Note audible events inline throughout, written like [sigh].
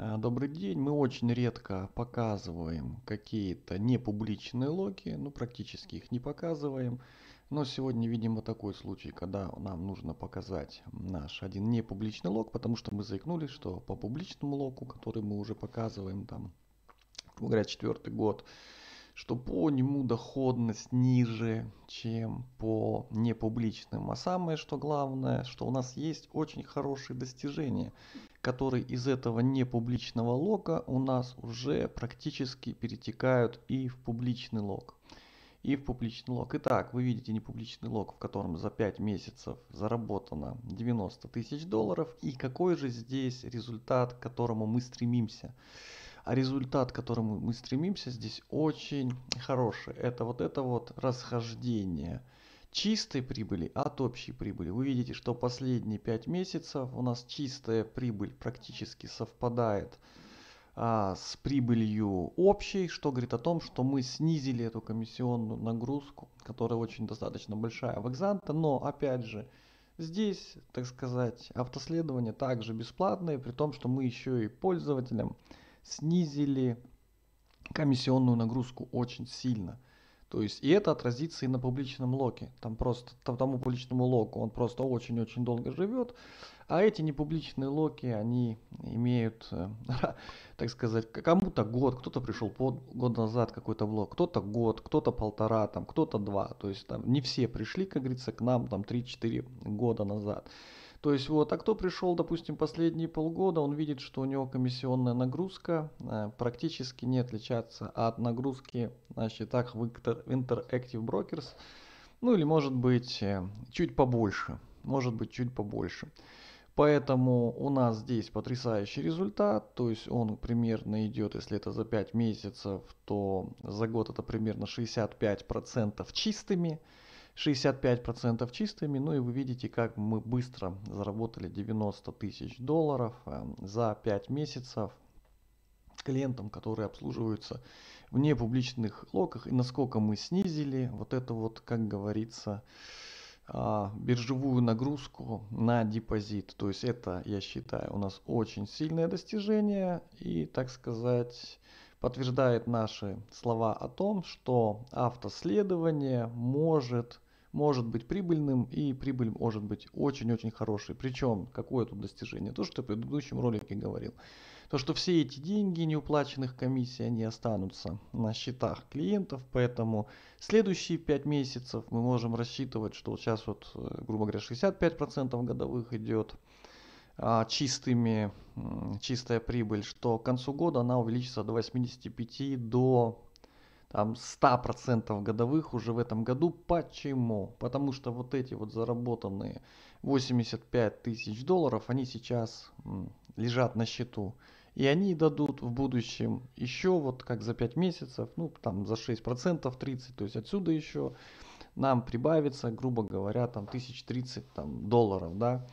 Э, добрый день. Мы очень редко показываем какие-то непубличные локи, ну практически их не показываем. Но сегодня, видимо, такой случай, когда нам нужно показать наш один непубличный лог, потому что мы заикнулись, что по публичному локу, который мы уже показываем там, говоря, четвертый год, что по нему доходность ниже, чем по непубличным. А самое, что главное, что у нас есть очень хорошие достижения, которые из этого непубличного лога у нас уже практически перетекают и в публичный лог. И в публичный лог. Итак, вы видите непубличный лог, в котором за 5 месяцев заработано 90 тысяч долларов. И какой же здесь результат, к которому мы стремимся? результат, к которому мы стремимся здесь очень хороший. Это вот это вот расхождение чистой прибыли от общей прибыли. Вы видите, что последние 5 месяцев у нас чистая прибыль практически совпадает а, с прибылью общей, что говорит о том, что мы снизили эту комиссионную нагрузку, которая очень достаточно большая в Экзанта, но опять же, Здесь, так сказать, автоследование также бесплатное, при том, что мы еще и пользователям снизили комиссионную нагрузку очень сильно. То есть, и это отразится и на публичном локе. Там просто, тому публичному локу он просто очень-очень долго живет. А эти непубличные локи, они имеют, э, [laughs] так сказать, кому-то год, кто-то пришел под, год назад какой-то блок, кто-то год, кто-то полтора, там, кто-то два. То есть там не все пришли, как говорится, к нам там 3-4 года назад. То есть вот, а кто пришел, допустим, последние полгода, он видит, что у него комиссионная нагрузка э, практически не отличается от нагрузки на счетах в Interactive Brokers, ну или может быть э, чуть побольше, может быть чуть побольше. Поэтому у нас здесь потрясающий результат, то есть он примерно идет, если это за 5 месяцев, то за год это примерно 65% чистыми. 65% чистыми. Ну и вы видите, как мы быстро заработали 90 тысяч долларов эм, за 5 месяцев клиентам, которые обслуживаются в непубличных локах и насколько мы снизили вот это вот, как говорится, а, биржевую нагрузку на депозит. То есть это, я считаю, у нас очень сильное достижение и, так сказать, подтверждает наши слова о том, что автоследование может может быть прибыльным и прибыль может быть очень-очень хорошей. Причем какое тут достижение? То, что я в предыдущем ролике говорил. То, что все эти деньги неуплаченных комиссий, они останутся на счетах клиентов, поэтому следующие 5 месяцев мы можем рассчитывать, что вот сейчас вот, э, грубо говоря, 65% годовых идет а, чистыми, чистая прибыль, что к концу года она увеличится до 85 до там 100% годовых уже в этом году. Почему? Потому что вот эти вот заработанные 85 тысяч долларов, они сейчас лежат на счету. И они дадут в будущем еще вот как за 5 месяцев, ну там за 6% 30, то есть отсюда еще нам прибавится, грубо говоря, там 1030 там, долларов, да.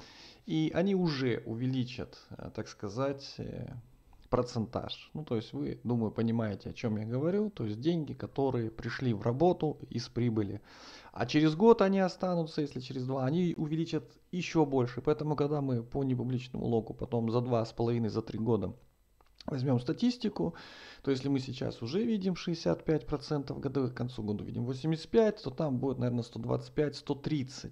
И они уже увеличат, э, так сказать, э, процентаж. Ну, то есть вы, думаю, понимаете, о чем я говорю. То есть деньги, которые пришли в работу из прибыли. А через год они останутся, если через два, они увеличат еще больше. Поэтому, когда мы по непубличному логу потом за два с половиной, за три года возьмем статистику, то если мы сейчас уже видим 65% годовых, к концу года видим 85%, то там будет, наверное, 125-130%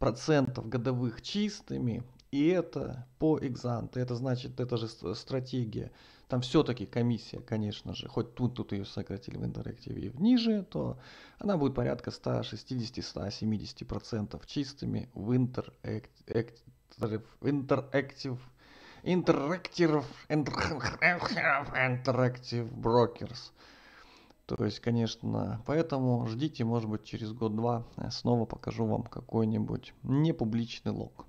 процентов годовых чистыми и это по экзанте, это значит, это же стратегия. Там все-таки комиссия, конечно же, хоть тут, тут ее сократили в интерактиве и ниже, то она будет порядка 160-170% чистыми в интерактив, интерактив Интерактив, Интерактив Брокерс. То есть, конечно, поэтому ждите, может быть, через год-два э, снова покажу вам какой-нибудь непубличный лог.